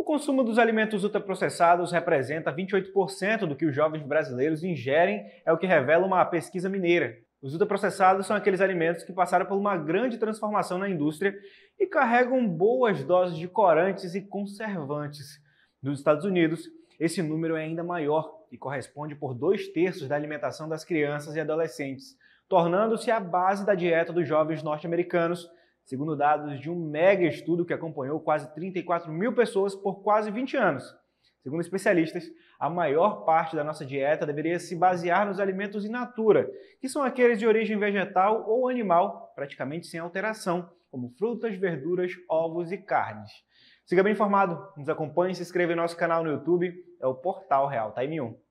O consumo dos alimentos ultraprocessados representa 28% do que os jovens brasileiros ingerem, é o que revela uma pesquisa mineira. Os ultraprocessados são aqueles alimentos que passaram por uma grande transformação na indústria e carregam boas doses de corantes e conservantes. Nos Estados Unidos, esse número é ainda maior e corresponde por dois terços da alimentação das crianças e adolescentes, tornando-se a base da dieta dos jovens norte-americanos, segundo dados de um mega estudo que acompanhou quase 34 mil pessoas por quase 20 anos. Segundo especialistas, a maior parte da nossa dieta deveria se basear nos alimentos in natura, que são aqueles de origem vegetal ou animal, praticamente sem alteração, como frutas, verduras, ovos e carnes. Siga bem informado, nos acompanhe e se inscreva em nosso canal no YouTube, é o Portal Real Time 1.